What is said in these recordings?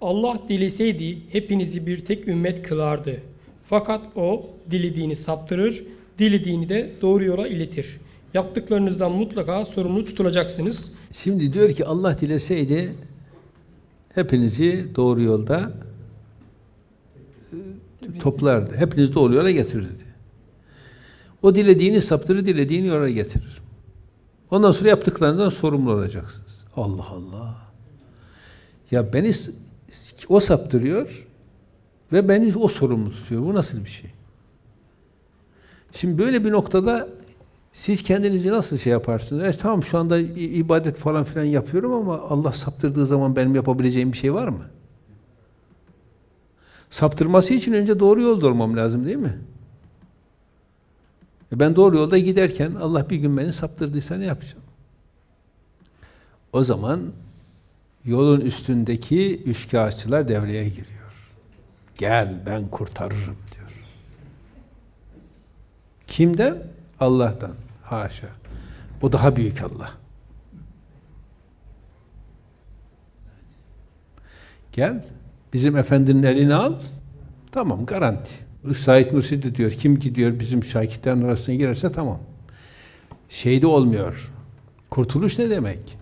Allah dileseydi hepinizi bir tek ümmet kılardı. Fakat o dilediğini saptırır, dilediğini de doğru yola iletir. Yaptıklarınızdan mutlaka sorumlu tutulacaksınız. Şimdi diyor ki Allah dileseydi hepinizi doğru yolda e, toplardı. hepinizi doğru yola getirirdi. O dilediğini saptırır, dilediğini yola getirir. Ondan sonra yaptıklarınızdan sorumlu olacaksınız. Allah Allah. Ya beni o saptırıyor ve beni o sorumlu tutuyor. Bu nasıl bir şey? Şimdi böyle bir noktada siz kendinizi nasıl şey yaparsınız? E tamam şu anda ibadet falan filan yapıyorum ama Allah saptırdığı zaman benim yapabileceğim bir şey var mı? Saptırması için önce doğru yolda olmam lazım değil mi? E ben doğru yolda giderken Allah bir gün beni saptırdıysa ne yapacağım? O zaman yolun üstündeki üçkağıtçılar devreye giriyor. Gel ben kurtarırım diyor. Kimden? Allah'tan. Haşa. O daha büyük Allah. Gel, bizim efendinin elini al, tamam garanti. Said Nursi de diyor, kim gidiyor bizim şakitlerin arasına girerse tamam. Şeyde olmuyor. Kurtuluş ne demek?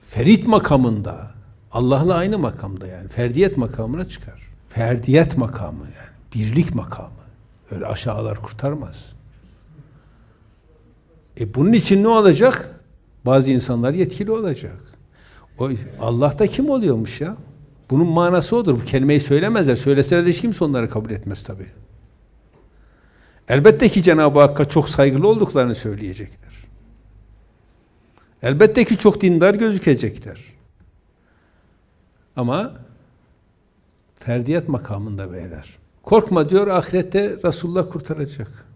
Ferit makamında. Allah'la aynı makamda yani. Ferdiyet makamına çıkar. Ferdiyet makamı yani. Birlik makamı. Öyle aşağılar kurtarmaz. E bunun için ne olacak? Bazı insanlar yetkili olacak. O, Allah kim oluyormuş ya? Bunun manası odur. Bu kelimeyi söylemezler. Söyleseler hiç kimse onları kabul etmez tabi. Elbette ki Cenab-ı Hakk'a çok saygılı olduklarını söyleyecekler. Elbette ki çok dindar gözükecekler. Ama ferdiyet makamında beyler. Korkma diyor ahirette Resulullah kurtaracak.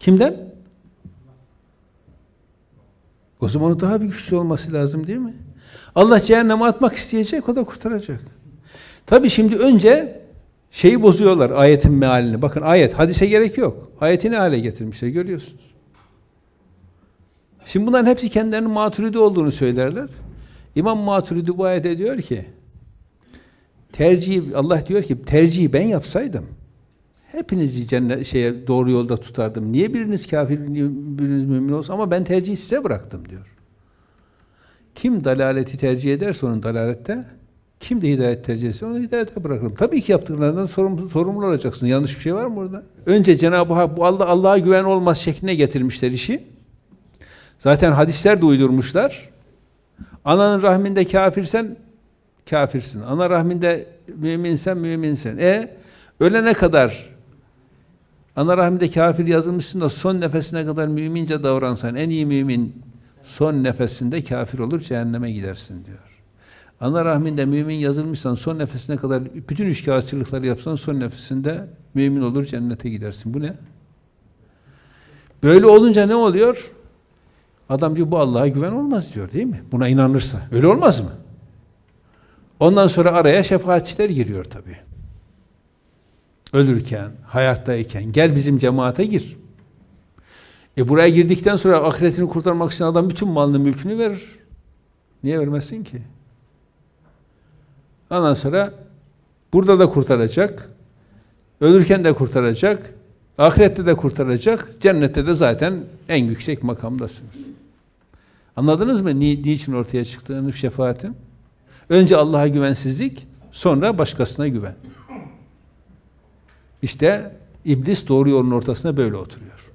Kimden? O zaman o daha bir güçlü olması lazım değil mi? Allah cehenneme atmak isteyecek, o da kurtaracak. Tabi şimdi önce şeyi bozuyorlar ayetin mealini. Bakın ayet, hadise gerek yok. Ayetini hale getirmişler, görüyorsunuz. Şimdi bunların hepsi kendilerinin maturidi olduğunu söylerler. İmam Maturidi bu ayete diyor ki tercih Allah diyor ki tercihi ben yapsaydım hepinizi cennet şeye doğru yolda tutardım. Niye biriniz kafir biriniz mümin olsun ama ben tercihi size bıraktım diyor. Kim dalaleti tercih ederse onun dalalette, kim de hidayet tercih ederse onu hidayete bırakırım. Tabii ki yaptıklarından sorumlu, sorumlu olacaksın. Yanlış bir şey var mı burada? Önce Cenab-ı Hak bu Allah Allah'a güven olmaz şekline getirmişler işi. Zaten hadisler de uydurmuşlar. Ananın rahminde kafirsen kafirsin. Ana rahminde müminsen müminsin. E ölene kadar ana rahminde kafir yazılmışsın da son nefesine kadar mümince davransan en iyi mümin son nefesinde kafir olur cehenneme gidersin diyor. Ana rahminde mümin yazılmışsan son nefesine kadar bütün üçkağıtçılıkları yapsan son nefesinde mümin olur cennete gidersin. Bu ne? Böyle olunca ne oluyor? Adam diyor bu Allah'a güven olmaz diyor değil mi? Buna inanırsa. Öyle olmaz mı? Ondan sonra araya şefaatçiler giriyor tabi. Ölürken, hayattayken gel bizim cemaate gir. E buraya girdikten sonra ahiretini kurtarmak için adam bütün malını mülkünü verir. Niye vermesin ki? Ondan sonra burada da kurtaracak, ölürken de kurtaracak, ahirette de kurtaracak, cennette de zaten en yüksek makamdasınız. Anladınız mı ni niçin ortaya çıktığını şefaatin? Önce Allah'a güvensizlik, sonra başkasına güven. İşte iblis doğru yolun ortasına böyle oturuyor.